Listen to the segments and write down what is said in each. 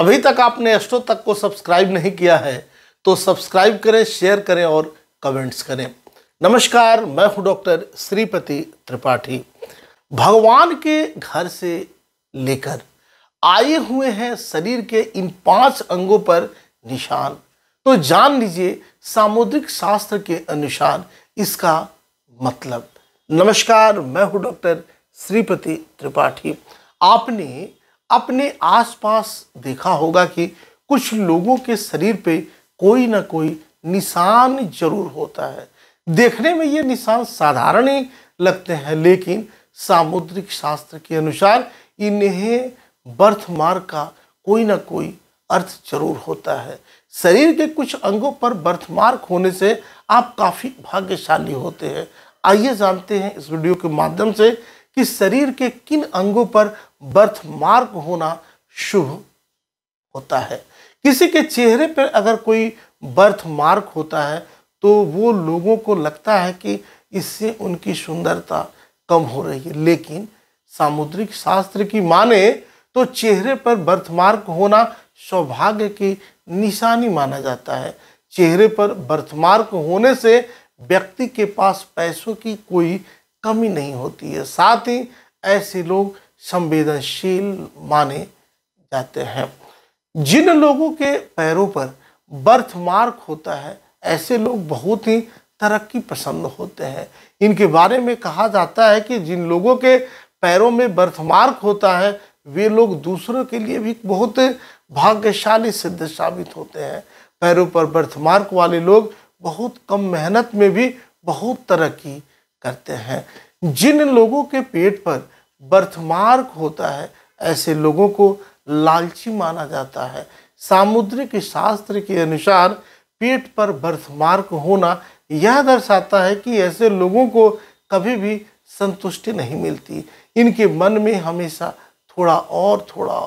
अभी तक आपने एस्ट्रो तक को सब्सक्राइब नहीं किया है तो सब्सक्राइब करें शेयर करें और कमेंट्स करें नमस्कार मैं हूं डॉक्टर श्रीपति त्रिपाठी भगवान के घर से लेकर आए हुए हैं शरीर के इन पांच अंगों पर निशान तो जान लीजिए सामुद्रिक शास्त्र के अनुसार इसका मतलब नमस्कार मैं हूं डॉक्टर श्रीपति त्रिपाठी आपने अपने आसपास देखा होगा कि कुछ लोगों के शरीर पे कोई ना कोई निशान जरूर होता है देखने में ये निशान साधारण ही लगते हैं लेकिन सामुद्रिक शास्त्र के अनुसार इन्हें बर्थमार्क का कोई ना कोई अर्थ जरूर होता है शरीर के कुछ अंगों पर बर्थमार्क होने से आप काफ़ी भाग्यशाली होते हैं आइए जानते हैं इस वीडियो के माध्यम से कि शरीर के किन अंगों पर बर्थ मार्क होना शुभ होता है किसी के चेहरे पर अगर कोई बर्थ मार्क होता है तो वो लोगों को लगता है कि इससे उनकी सुंदरता कम हो रही है लेकिन सामुद्रिक शास्त्र की माने तो चेहरे पर बर्थ मार्क होना सौभाग्य की निशानी माना जाता है चेहरे पर बर्थ मार्क होने से व्यक्ति के पास पैसों की कोई कमी नहीं होती है साथ ही ऐसे लोग संवेदनशील माने जाते हैं जिन लोगों के पैरों पर बर्थ मार्क होता है ऐसे लोग बहुत ही तरक्की पसंद होते हैं इनके बारे में कहा जाता है कि जिन लोगों के पैरों में बर्थ मार्क होता है वे लोग दूसरों के लिए भी बहुत भाग्यशाली सिद्ध साबित होते हैं पैरों पर बर्थ मार्क वाले लोग बहुत कम मेहनत में भी बहुत तरक्की करते हैं जिन लोगों के पेट पर बर्थमार्क होता है ऐसे लोगों को लालची माना जाता है सामुद्रिक शास्त्र के अनुसार पेट पर बर्थमार्क होना यह दर्शाता है कि ऐसे लोगों को कभी भी संतुष्टि नहीं मिलती इनके मन में हमेशा थोड़ा और थोड़ा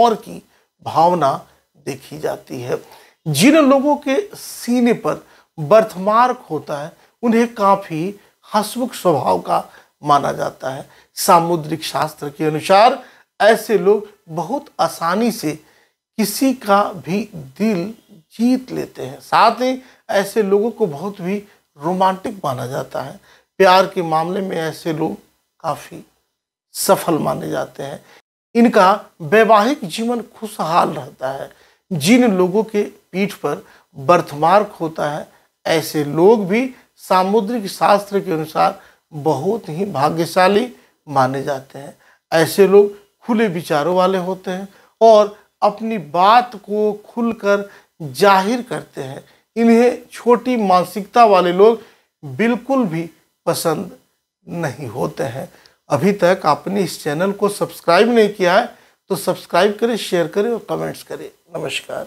और की भावना देखी जाती है जिन लोगों के सीने पर बर्थमार्क होता है उन्हें काफ़ी हसमुख स्वभाव का माना जाता है सामुद्रिक शास्त्र के अनुसार ऐसे लोग बहुत आसानी से किसी का भी दिल जीत लेते हैं साथ ही ऐसे लोगों को बहुत भी रोमांटिक माना जाता है प्यार के मामले में ऐसे लोग काफ़ी सफल माने जाते हैं इनका वैवाहिक जीवन खुशहाल रहता है जिन लोगों के पीठ पर बर्थमार्क होता है ऐसे लोग भी सामुद्रिक शास्त्र के अनुसार बहुत ही भाग्यशाली माने जाते हैं ऐसे लोग खुले विचारों वाले होते हैं और अपनी बात को खुलकर जाहिर करते हैं इन्हें छोटी मानसिकता वाले लोग बिल्कुल भी पसंद नहीं होते हैं अभी तक आपने इस चैनल को सब्सक्राइब नहीं किया है तो सब्सक्राइब करें शेयर करें और कमेंट्स करें नमस्कार